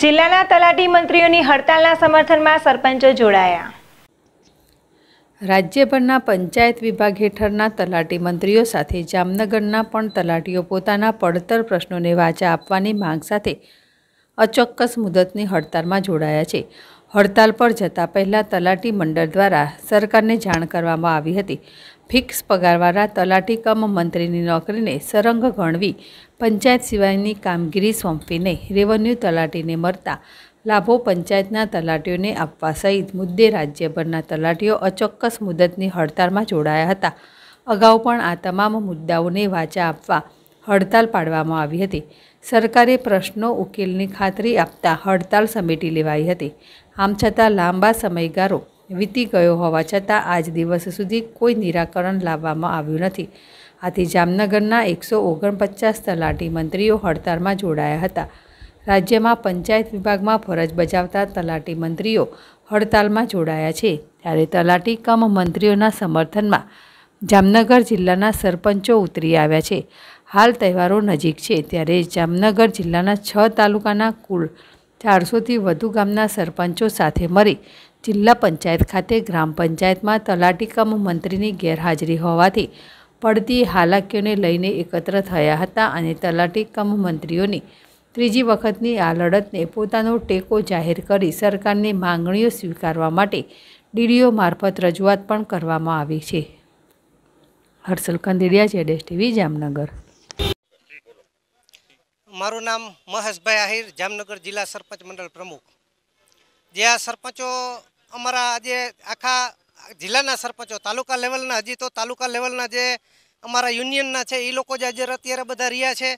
જિલ્લાના તલાટી મંત્રીઓની હડતાલના સમર્થનમાં સરપંચો જોડાયા રાજ્યભરના પંચાયત વિભાગ હેઠળના તલાટી મંત્રીઓ સાથે જામનગરના પણ તલાટીઓ પોતાના પડતર પ્રશ્નોને વાચા આપવાની માંગ સાથે અચોક્કસ મુદતની હડતાલમાં જોડાયા છે હડતાલ પર જતાં પહેલાં તલાટી મંડળ દ્વારા સરકારને જાણ કરવામાં આવી હતી ફિક્સ પગારવાળા તલાટી કમ મંત્રીની નોકરીને સરંગ ગણવી પંચાયત સિવાયની કામગીરી સોંપીને રેવન્યુ તલાટીને મળતા લાભો પંચાયતના તલાટીઓને આપવા સહિત મુદ્દે રાજ્યભરના તલાટીઓ અચોક્કસ મુદતની હડતાલમાં જોડાયા હતા અગાઉ પણ આ તમામ મુદ્દાઓને વાચા આપવા હડતાલ પાડવામાં આવી હતી સરકારે પ્રશ્નો ઉકેલની ખાતરી આપતા હડતાલ સમેટી લેવાઈ હતી આમ છતાં લાંબા સમયગાળો વીતી ગયો હોવા છતાં આજ દિવસ સુધી કોઈ નિરાકરણ લાવવામાં આવ્યું નથી આથી જામનગરના એકસો ઓગણપચાસ તલાટી મંત્રીઓ હડતાલમાં જોડાયા હતા રાજ્યમાં પંચાયત વિભાગમાં ફરજ બજાવતા તલાટી મંત્રીઓ હડતાલમાં જોડાયા છે ત્યારે તલાટી કમ મંત્રીઓના સમર્થનમાં જામનગર જિલ્લાના સરપંચો ઉતરી આવ્યા છે હાલ તહેવારો નજીક છે ત્યારે જામનગર જિલ્લાના છ તાલુકાના કુલ ચારસોથી વધુ ગામના સરપંચો સાથે મળી જિલ્લા પંચાયત ખાતે ગ્રામ પંચાયતમાં તલાટીકમ મંત્રીની ગેરહાજરી હોવાથી પડતી હાલાકીઓને લઈને એકત્ર થયા હતા અને તલાટીકમ મંત્રીઓની ત્રીજી વખતની આ લડતને પોતાનો ટેકો જાહેર કરી સરકારની માંગણીઓ સ્વીકારવા માટે ડીડીઓ મારફત રજૂઆત પણ કરવામાં આવી છે હર્ષલ કંદડિયા જેડેશ ટીવી જામનગર મારું નામ મહેશભાઈ આહિર જામનગર જિલ્લા સરપંચ મંડળ પ્રમુખ જે આ સરપંચો અમારા આજે આખા જિલ્લાના સરપંચો તાલુકા લેવલના હજી તો તાલુકા લેવલના જે અમારા યુનિયનના છે એ લોકો જે અત્યારે બધા રહ્યા છે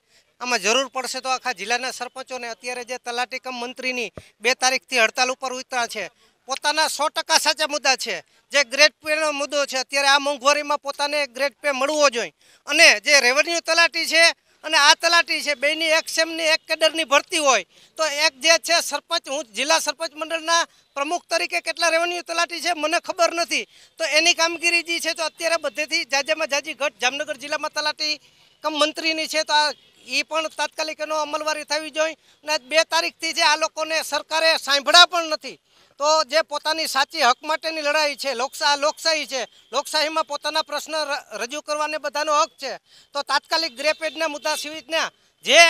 આમાં જરૂર પડશે તો આખા જિલ્લાના સરપંચોને અત્યારે જે તલાટીકમ મંત્રીની બે તારીખથી હડતાલ ઉપર ઉતરા છે પોતાના સો ટકા સાચા મુદ્દા છે જે ગ્રેડ પેનો મુદ્દો છે અત્યારે આ મોંઘવારીમાં પોતાને ગ્રેડ પે મળવો જોઈએ અને જે રેવન્યુ તલાટી છે અને આ તલાટી છે બેની એક સેમની એક કેડરની ભરતી હોય તો એક જે છે સરપંચ હું જિલ્લા સરપંચ મંડળના પ્રમુખ તરીકે કેટલા રેવન્યુ તલાટી છે મને ખબર નથી તો એની કામગીરી જે છે તો અત્યારે બધેથી જાજામાં જાજી ઘટ જામનગર જિલ્લામાં તલાટી કમ મંત્રીની છે તો આ એ પણ તાત્કાલિક એનો અમલવારી થવી જોઈએ અને બે તારીખથી જે આ લોકોને સરકારે સાંભળ્યા પણ નથી તો જે પોતાની સાચી હક માટેની લડાઈ છે લોકશાહ લોકશાહી છે લોકશાહીમાં પોતાના પ્રશ્ન રજૂ કરવાને બધાનો હક છે તો તાત્કાલિક ગ્રેપેડના મુદ્દા સિવિતના જે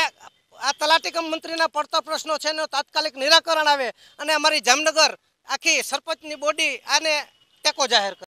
આ તલાટીકમ મંત્રીના પડતા પ્રશ્નો છે એનો તાત્કાલિક નિરાકરણ આવે અને અમારી જામનગર આખી સરપંચની બોડી આને ટેકો જાહેર કરે